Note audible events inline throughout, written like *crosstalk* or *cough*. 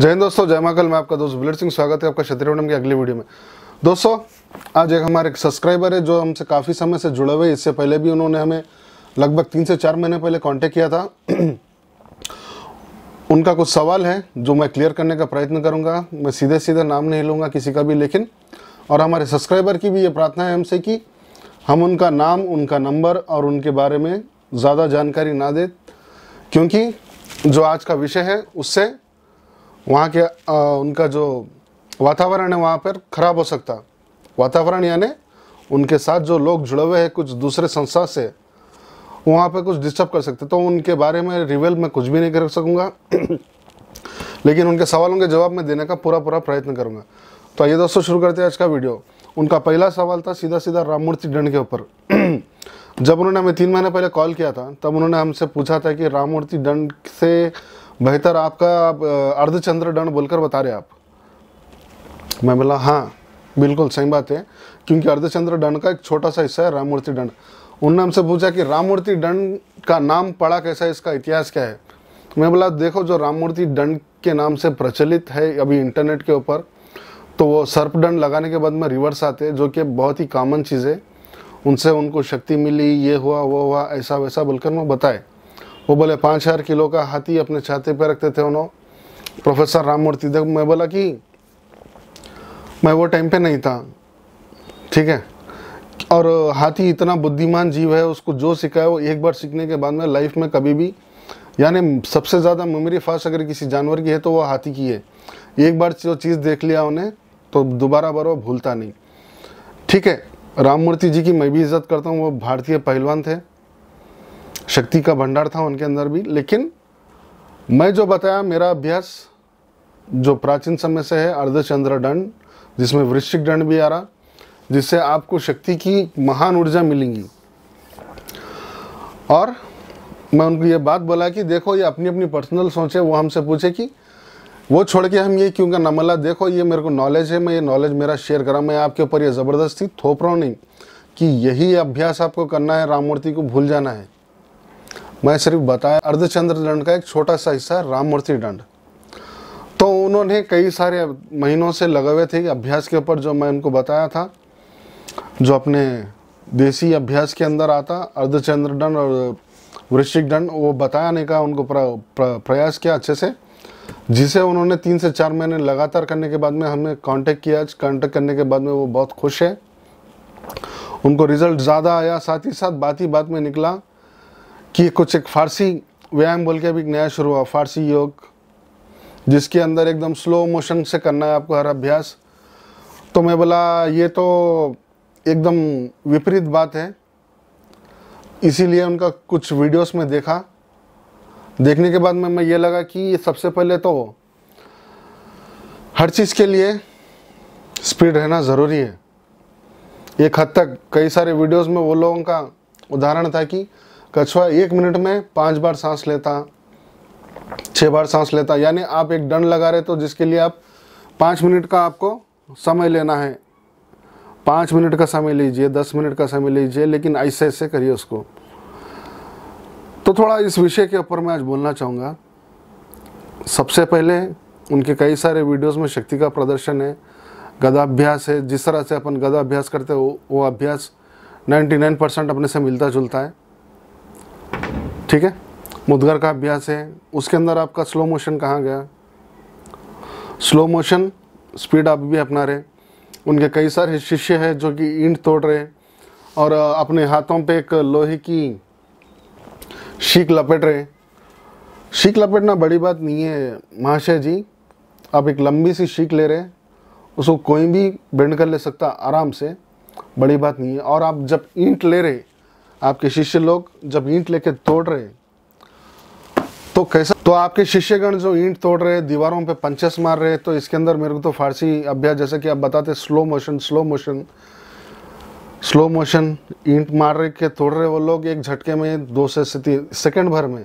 जय हिंद दोस्तों जय महाकल मैं आपका दोस्त बुलेट सिंह स्वागत है आपका क्षत्रियम की अगली वीडियो में दोस्तों आज एक हमारे एक सब्सक्राइबर है जो हमसे काफ़ी समय से जुड़े हुए इससे पहले भी उन्होंने हमें लगभग तीन से चार महीने पहले कांटेक्ट किया था *clears throat* उनका कुछ सवाल है जो मैं क्लियर करने का प्रयत्न करूँगा मैं सीधे सीधे नाम नहीं लूँगा किसी का भी लेकिन और हमारे सब्सक्राइबर की भी ये प्रार्थना है हमसे कि हम उनका नाम उनका नंबर और उनके बारे में ज़्यादा जानकारी ना दें क्योंकि जो आज का विषय है उससे वहाँ के आ, उनका जो वातावरण है वहाँ पर खराब हो सकता वातावरण यानी उनके साथ जो लोग जुड़े हुए हैं कुछ दूसरे संस्था से वहाँ पर कुछ डिस्टर्ब कर सकते तो उनके बारे में रिवेल मैं कुछ भी नहीं कर सकूँगा *clears throat* लेकिन उनके सवालों के जवाब में देने का पूरा पूरा प्रयत्न करूँगा तो आइए दोस्तों शुरू करते हैं आज का वीडियो उनका पहला सवाल था सीधा सीधा राममूर्ति दंड के ऊपर *clears throat* जब उन्होंने हमें तीन महीने पहले कॉल किया था तब उन्होंने हमसे पूछा था कि राममूर्ति दंड से बेहतर आपका अर्धचंद्र दंड बोलकर बता रहे आप मैं बोला हाँ बिल्कुल सही बात है क्योंकि अर्धचंद्र दंड का एक छोटा सा हिस्सा है राममूर्ति दंड उनने हमसे पूछा कि राममूर्ति दंड का नाम पड़ा कैसा है इसका इतिहास क्या है तो मैं बोला देखो जो राममूर्ति दंड के नाम से प्रचलित है अभी इंटरनेट के ऊपर तो वो सर्प दंड लगाने के बाद में रिवर्स आते हैं जो कि बहुत ही कॉमन चीज़ है उनसे उनको शक्ति मिली ये हुआ वो हुआ ऐसा वैसा बोलकर मैं बताए वो बोले पाँच हज़ार किलो का हाथी अपने छाते पर रखते थे उन्होंने प्रोफेसर राम मूर्ति देव मैं बोला कि मैं वो टाइम पे नहीं था ठीक है और हाथी इतना बुद्धिमान जीव है उसको जो सिखाया वो एक बार सीखने के बाद में लाइफ में कभी भी यानी सबसे ज़्यादा मेमोरी फास्ट अगर किसी जानवर की है तो वो हाथी की है एक बार जो चीज़ देख लिया उन्हें तो दोबारा बार वो भूलता नहीं ठीक है राममूर्ति जी की मैं भी इज्जत करता हूँ वो भारतीय पहलवान थे शक्ति का भंडार था उनके अंदर भी लेकिन मैं जो बताया मेरा अभ्यास जो प्राचीन समय से है अर्धचंद्र दंड जिसमें वृश्चिक दंड भी आ रहा जिससे आपको शक्ति की महान ऊर्जा मिलेंगी और मैं उनको ये बात बोला कि देखो ये अपनी अपनी पर्सनल सोच है वो हमसे पूछे कि वो छोड़ के हम ये क्योंकि नमला देखो ये मेरे को नॉलेज है मैं ये नॉलेज मेरा शेयर करा मैं आपके ऊपर ये ज़बरदस्ती थोप रहा हूँ नहीं कि यही अभ्यास आपको करना है राममूर्ति को भूल जाना है मैं सिर्फ बताया अर्धचंद्र दंड का एक छोटा सा हिस्सा राममूर्ति दंड तो उन्होंने कई सारे महीनों से लगे हुए थे अभ्यास के ऊपर जो मैं उनको बताया था जो अपने देसी अभ्यास के अंदर आता अर्धचंद्र दंड और वृश्चिक दंड वो बताने का उनको प्र, प्र, प्रयास किया अच्छे से जिसे उन्होंने तीन से चार महीने लगातार करने के बाद में हमने कांटेक्ट किया कांटेक्ट करने के बाद में वो बहुत खुश है उनको रिजल्ट ज़्यादा आया साथ ही साथ बात ही बात में निकला कि कुछ एक फारसी व्यायाम बोल के अभी एक नया शुरू हुआ फारसी योग जिसके अंदर एकदम स्लो मोशन से करना है आपको हर अभ्यास तो मैं बोला ये तो एकदम विपरीत बात है इसीलिए उनका कुछ वीडियोस में देखा देखने के बाद में मैं ये लगा कि सबसे पहले तो हर चीज़ के लिए स्पीड रहना ज़रूरी है एक हद तक कई सारे वीडियोस में वो लोगों का उदाहरण था कि कछुआ एक मिनट में पाँच बार सांस लेता छः बार सांस लेता यानी आप एक दंड लगा रहे तो जिसके लिए आप पाँच मिनट का आपको समय लेना है पाँच मिनट का समय लीजिए दस मिनट का समय लीजिए लेकिन ऐसे ऐसे करिए उसको तो थोड़ा इस विषय के ऊपर मैं आज बोलना चाहूँगा सबसे पहले उनके कई सारे वीडियोस में शक्ति का प्रदर्शन है गदाभ्यास है जिस तरह से अपन गदाभ्यास करते हो वो अभ्यास 99 परसेंट अपने से मिलता जुलता है ठीक है मुदगर का अभ्यास है उसके अंदर आपका स्लो मोशन कहाँ गया स्लो मोशन स्पीड आप भी अपना रहे उनके कई सारे शिष्य हैं जो कि ईंट तोड़ रहे और अपने हाथों पे एक लोहे की शीख लपेट रहे शीख लपेटना बड़ी बात नहीं है महाशय जी आप एक लंबी सी शीख ले रहे हैं उसको कोई भी बेंड कर ले सकता आराम से बड़ी बात नहीं है और आप जब ईंट ले रहे आपके शिष्य लोग जब ईंट लेके तोड़ रहे तो कैसा तो आपके शिष्यगण जो ईंट तोड़ रहे दीवारों पे पंचस मार रहे तो इसके अंदर मेरे को तो फारसी अभ्यास जैसे कि आप बताते slow motion slow motion slow motion ईंट मार रहे के तोड़ रहे वो लोग एक झटके में दो से तीन सेकेंड भर में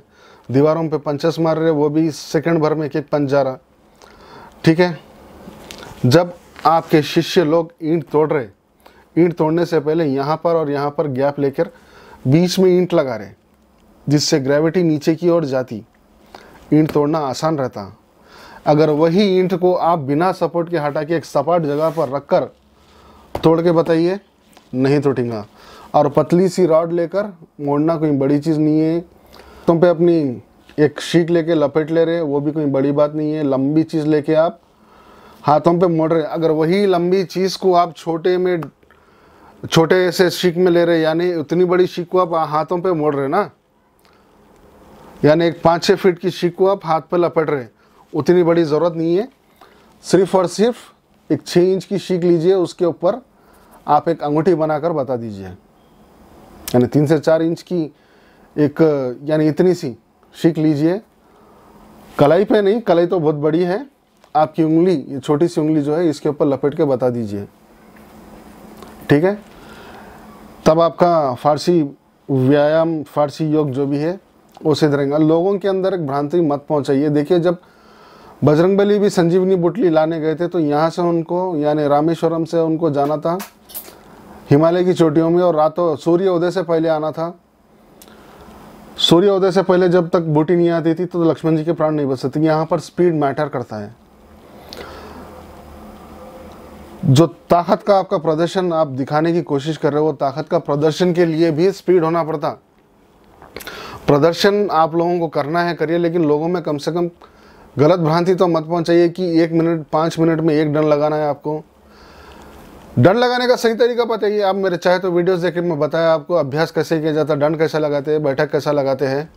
दीवारों पे पंचस मार रहे वो भी सेकेंड भर में एक एक पंच जा रहा ठीक है जब आपके शिष्य लोग ईंट तोड़ रहे ईंट तोड़ने से पहले यहाँ पर और यहाँ पर गैप लेकर बीच में ईंट लगा रहे जिससे ग्रेविटी नीचे की ओर जाती ईंट तोड़ना आसान रहता अगर वही ईंट को आप बिना सपोर्ट के हटा के एक सपाट जगह पर रख कर तोड़ के बताइए नहीं टूटेगा और पतली सी रॉड लेकर मोड़ना कोई बड़ी चीज़ नहीं है तुम पे अपनी एक शीट लेके लपेट ले रहे वो भी कोई बड़ी बात नहीं है लंबी चीज़ लेके आप हाथों पे मोड़ रहे अगर वही लंबी चीज़ को आप छोटे में छोटे से शीख में ले रहे यानी उतनी बड़ी शीख को आप हाथों पे मोड़ रहे ना यानी एक पाँच छः फीट की शीख को आप हाथ पे लपेट रहे उतनी बड़ी ज़रूरत नहीं है सिर्फ और सिर्फ एक छः इंच की शीख लीजिए उसके ऊपर आप एक अंगूठी बनाकर बता दीजिए यानी तीन से चार इंच की एक यानी इतनी सी शीख लीजिए कलाई पे नहीं कलाई तो बहुत बड़ी है आपकी उंगली ये छोटी सी उंगली जो है इसके ऊपर लपेट के बता दीजिए ठीक है तब आपका फारसी व्यायाम फारसी योग जो भी है वो सिद्ध रहेगा लोगों के अंदर एक भ्रांति मत पहुंचाइए देखिए जब बजरंगबली भी संजीवनी बुटली लाने गए थे तो यहाँ से उनको यानी रामेश्वरम से उनको जाना था हिमालय की चोटियों में और रातों सूर्योदय से पहले आना था सूर्योदय से पहले जब तक बूटी नहीं आती थी तो लक्ष्मण जी के प्राण नहीं बच सकते यहाँ पर स्पीड मैटर करता है जो ताकत का आपका प्रदर्शन आप दिखाने की कोशिश कर रहे हो ताकत का प्रदर्शन के लिए भी स्पीड होना पड़ता प्रदर्शन आप लोगों को करना है करिए लेकिन लोगों में कम से कम गलत भ्रांति तो मत पहुंचाइए कि एक मिनट पाँच मिनट में एक डन लगाना है आपको डंड लगाने का सही तरीका बताइए आप मेरे चाहे तो वीडियोस देख मैं बताया आपको अभ्यास कैसे किया जाता है डंड कैसा लगाते हैं बैठक कैसा लगाते हैं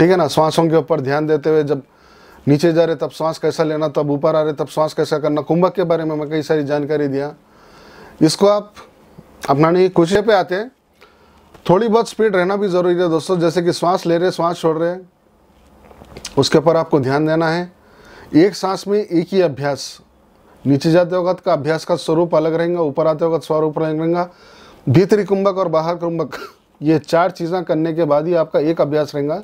ठीक है ना सांसों के ऊपर ध्यान देते हुए जब नीचे जा रहे तब श्वास कैसा लेना तब ऊपर आ रहे तब श्वास कैसा करना कुंभक के बारे में मैं कई सारी जानकारी दिया इसको आप अपनाने की कोशिश पे आते थोड़ी बहुत स्पीड रहना भी ज़रूरी है दोस्तों जैसे कि श्वास ले रहे श्वास छोड़ रहे उसके ऊपर आपको ध्यान देना है एक सांस में एक ही अभ्यास नीचे जाते वक्त का अभ्यास का स्वरूप अलग रहेगा ऊपर आते वक्त स्वरूप अलग रहेगा भीतरी कुंभक और बाहर कुंभक ये चार चीज़ें करने के बाद ही आपका एक अभ्यास रहेगा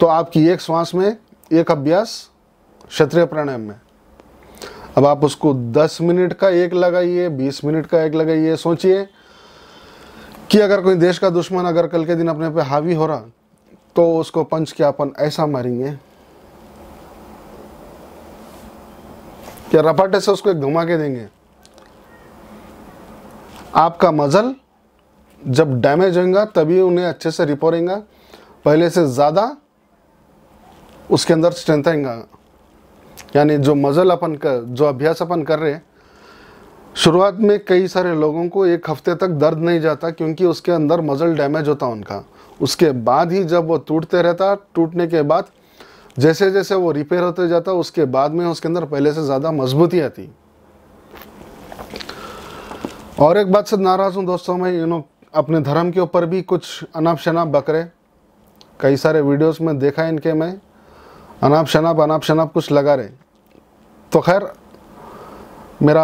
तो आपकी एक श्वास में एक अभ्यास क्षत्रिय प्राणायाम में अब आप उसको 10 मिनट का एक लगाइए 20 मिनट का एक लगाइए सोचिए कि अगर कोई देश का दुश्मन अगर कल के दिन अपने पे हावी हो रहा तो उसको पंच के अपन ऐसा मारेंगे कि रपाटे से उसको एक घुमा के देंगे आपका मजल जब डैमेज होगा तभी उन्हें अच्छे से रिपोरेंगा पहले से ज़्यादा उसके अंदर स्ट्रेंथ आएगा यानी जो मज़ल अपन कर जो अभ्यास अपन कर रहे हैं शुरुआत में कई सारे लोगों को एक हफ्ते तक दर्द नहीं जाता क्योंकि उसके अंदर मज़ल डैमेज होता उनका उसके बाद ही जब वो टूटते रहता टूटने के बाद जैसे जैसे वो रिपेयर होते जाता उसके बाद में उसके अंदर पहले से ज़्यादा मजबूती आती और एक बात से नाराज़ हूँ दोस्तों मैं यू नो अपने धर्म के ऊपर भी कुछ अनाप शनाप बकरे कई सारे वीडियोस में देखा इनके मैं अनाप शनाप अनाप शनाप कुछ लगा रहे तो खैर मेरा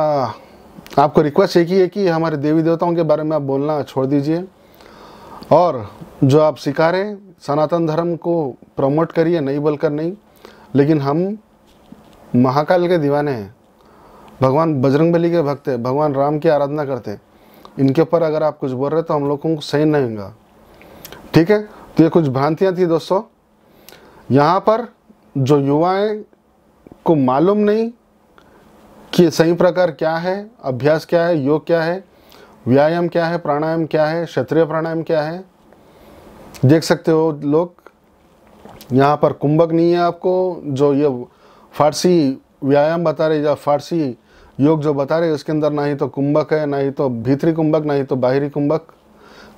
आपको रिक्वेस्ट एक ही है कि हमारे देवी देवताओं के बारे में आप बोलना छोड़ दीजिए और जो आप सिखा रहे हैं सनातन धर्म को प्रमोट करिए नहीं बोलकर नहीं लेकिन हम महाकाल के दीवाने हैं भगवान बजरंगबली के भक्त हैं भगवान राम की आराधना करते हैं इनके ऊपर अगर आप कुछ बोल रहे तो हम लोगों को सही नहीं होगा ठीक है तो ये कुछ भ्रांतियाँ थी दोस्तों यहाँ पर जो युवाएं को मालूम नहीं कि सही प्रकार क्या है अभ्यास क्या है योग क्या है व्यायाम क्या है प्राणायाम क्या है क्षत्रिय प्राणायाम क्या है देख सकते हो लोग यहाँ पर कुंभक नहीं है आपको जो ये फारसी व्यायाम बता रहे या फारसी योग जो बता रहे उसके अंदर ना ही तो कुंभक है ना ही तो भीतरी कुंभक ना ही तो बाहरी कुंभक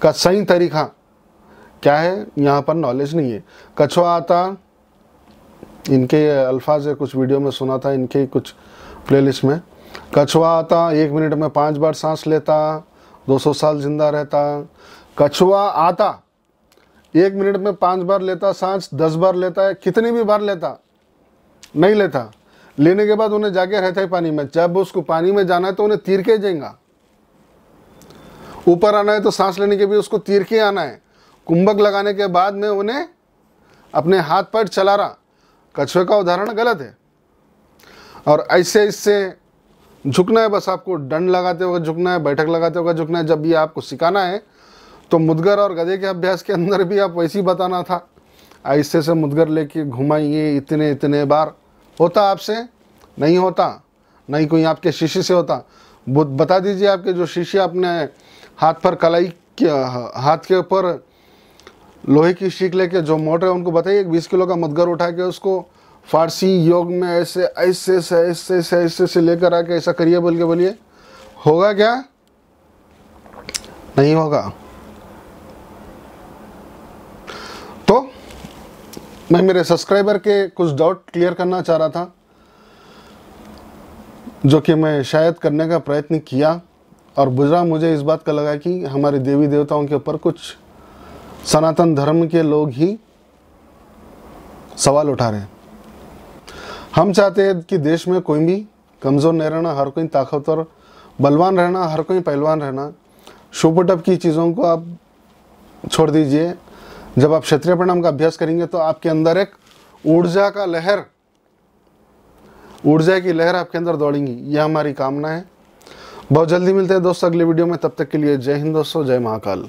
का सही तरीका क्या है यहाँ पर नॉलेज नहीं है कछुआ आता इनके अल्फाज कुछ वीडियो में सुना था इनके कुछ प्लेलिस्ट में कछुआ आता एक मिनट में पांच बार सांस लेता 200 साल जिंदा रहता कछुआ आता एक मिनट में पांच बार लेता सांस दस बार लेता है कितनी भी बार लेता नहीं लेता लेने के बाद उन्हें जाके रहता ही पानी में जब उसको पानी में जाना है तो उन्हें तीर के जाएगा ऊपर आना है तो सांस लेने के भी उसको तीर के आना है कुंभक लगाने के बाद में उन्हें अपने हाथ पैर चला रहा कछुए का उदाहरण गलत है और ऐसे इससे झुकना है बस आपको दंड लगाते हुए झुकना है बैठक लगाते हुए झुकना है जब ये आपको सिखाना है तो मुदगर और गधे के अभ्यास के अंदर भी आप वैसे ही बताना था ऐसे से मुदगर लेके घुमाइए इतने इतने बार होता आपसे नहीं होता नहीं कोई आपके शिष्य से होता बता दीजिए आपके जो शिष्य आपने हाथ पर कलाई के हाथ के ऊपर लोहे की शीख लेके जो मोटर है उनको बताइए बीस किलो का मदगर उठा के उसको फारसी योग में ऐसे ऐसे से ऐसे से ऐसे से लेकर आके ऐसा करिए बोल के बोलिए होगा क्या नहीं होगा तो मैं मेरे सब्सक्राइबर के कुछ डाउट क्लियर करना चाह रहा था जो कि मैं शायद करने का प्रयत्न किया और बुजरा मुझे इस बात का लगा कि हमारे देवी देवताओं के ऊपर कुछ सनातन धर्म के लोग ही सवाल उठा रहे हैं हम चाहते हैं कि देश में कोई भी कमज़ोर नहीं रहना हर कोई ताकतवर बलवान रहना हर कोई पहलवान रहना शोपोटप की चीज़ों को आप छोड़ दीजिए जब आप क्षत्रिय प्रणाम का अभ्यास करेंगे तो आपके अंदर एक ऊर्जा का लहर ऊर्जा की लहर आपके अंदर दौड़ेंगी यह हमारी कामना है बहुत जल्दी मिलते हैं दोस्तों अगले वीडियो में तब तक के लिए जय हिंद दोस्तों जय महाकाल